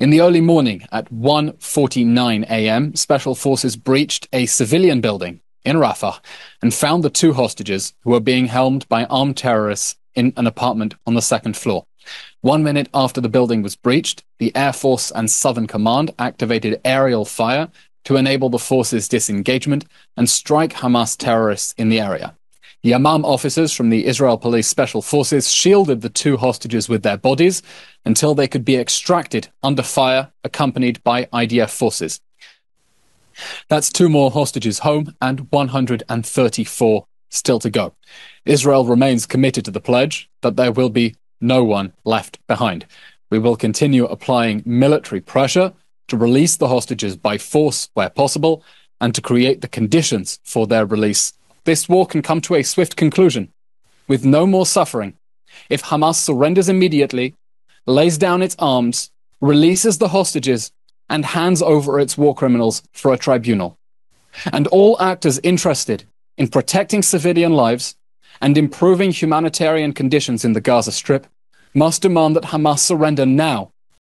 In the early morning at 1:49 a.m., special forces breached a civilian building in Rafah and found the two hostages who were being helmed by armed terrorists in an apartment on the second floor. One minute after the building was breached, the Air Force and Southern Command activated aerial fire to enable the forces' disengagement and strike Hamas terrorists in the area. Yamam officers from the Israel Police Special Forces shielded the two hostages with their bodies until they could be extracted under fire, accompanied by IDF forces. That's two more hostages home and 134 still to go. Israel remains committed to the pledge that there will be no one left behind. We will continue applying military pressure to release the hostages by force where possible and to create the conditions for their release this war can come to a swift conclusion, with no more suffering, if Hamas surrenders immediately, lays down its arms, releases the hostages, and hands over its war criminals for a tribunal. And all actors interested in protecting civilian lives and improving humanitarian conditions in the Gaza Strip must demand that Hamas surrender now